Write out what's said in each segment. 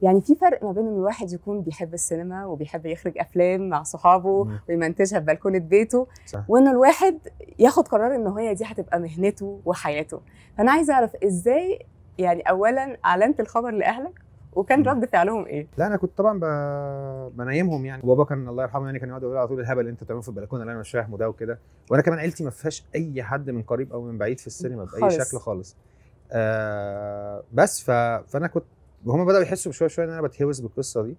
يعني في فرق ما بين ان الواحد يكون بيحب السينما وبيحب يخرج افلام مع صحابه ويمنتجها في بلكونه بيته وان الواحد ياخد قرار ان هي دي هتبقى مهنته وحياته فانا عايزه اعرف ازاي يعني اولا اعلنت الخبر لاهلك وكان رد فعلهم ايه؟ لا انا كنت طبعا بنيمهم يعني وبابا كان الله يرحمه يعني كان يقعد يقول على طول الهبل اللي انت بتعمله في البلكونه اللي انا مش فاهمه ده وكده وانا كمان عيلتي ما فيهاش اي حد من قريب او من بعيد في السينما باي خالص. شكل خالص آه بس ف... فانا كنت وهم بداوا يحسوا بشويه شويه ان انا بتهوس بالقصه دي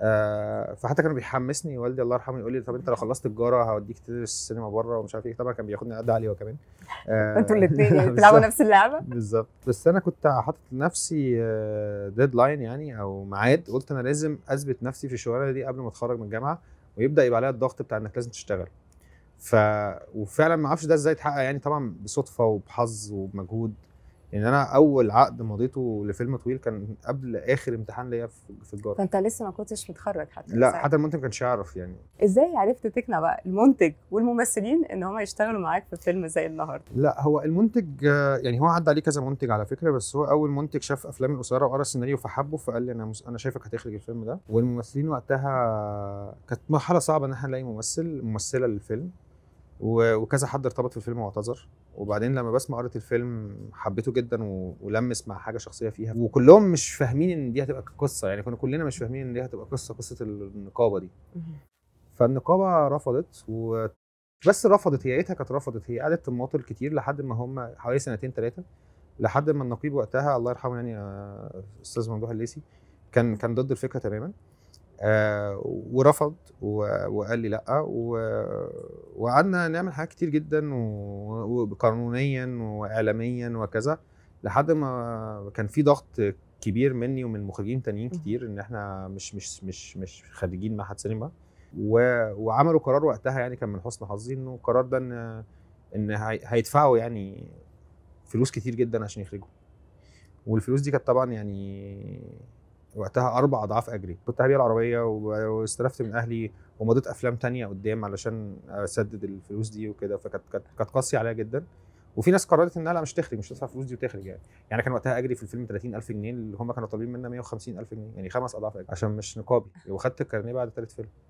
آه فحتى كانوا بيحمسني والدي الله يرحمه يقول لي طب انت لو خلصت تجاره هوديك تدرس سينما بره ومش عارف ايه طبعا كان بياخدني قد عليه هو كمان آه انتوا الاثنين يعني بتلعبوا نفس اللعبه بالظبط بس انا كنت حاطط لنفسي ديدلاين آه، يعني او ميعاد قلت انا لازم اثبت نفسي في الشغلانه دي قبل ما اتخرج من الجامعه ويبدا يبقى عليا الضغط بتاع انك لازم تشتغل ف وفعلا ما اعرفش ده ازاي اتحقق يعني طبعا بصدفه وبحظ وبمجهود يعني انا اول عقد مضيته لفيلم طويل كان قبل اخر امتحان ليا في الجامعه فانت لسه ما كنتش متخرج حتى لا حتى المنتج ما كانش يعرف يعني ازاي عرفت تقنع بقى المنتج والممثلين ان هم يشتغلوا معاك في فيلم زي النهارده لا هو المنتج يعني هو عدى عليه كذا منتج على فكره بس هو اول منتج شاف افلام القصيره وقرا السيناريو فحبه فقال لي انا مس... انا شايفك هتخرج الفيلم ده والممثلين وقتها كانت مرحله صعبه ان احنا نلاقي ممثل ممثله للفيلم وكذا حد ارتبط في الفيلم واعتذر وبعدين لما بسمع قريت الفيلم حبيته جدا ولمس مع حاجه شخصيه فيها وكلهم مش فاهمين ان دي هتبقى قصه يعني كنا كلنا مش فاهمين ان دي هتبقى قصه قصه النقابه دي فالنقابه رفضت و بس رفضت هي قيتها كانت رفضت هي قعدت تماطل كتير لحد ما هم حوالي سنتين ثلاثه لحد ما النقيب وقتها الله يرحمه يعني استاذ ممدوح الليسي كان كان ضد الفكره تماما آه ورفض وقال لي لا وقعدنا نعمل حاجات كتير جدا وقانونيا واعلاميا وكذا لحد ما كان في ضغط كبير مني ومن مخرجين تانيين كتير ان احنا مش مش مش مش خريجين معهد سينما وعملوا قرار وقتها يعني كان من حسن حظي انه القرار ده ان ان هيدفعوا يعني فلوس كتير جدا عشان يخرجوا والفلوس دي كانت طبعا يعني وقتها اربع اضعاف اجري كنت هبيع العربيه واستلفت من اهلي ومضيت افلام تانية قدام علشان اسدد الفلوس دي وكده فكانت كانت قاسيه عليا جدا وفي ناس قررت انها لا مش تخرج مش تدفع فلوس دي وتخرج يعني يعني كان وقتها اجري في الفيلم 30000 جنيه اللي هم كانوا طالبين منها 150000 جنيه يعني خمس اضعاف أجري عشان مش نقابي وخدت الكارنيه بعد ثالث فيلم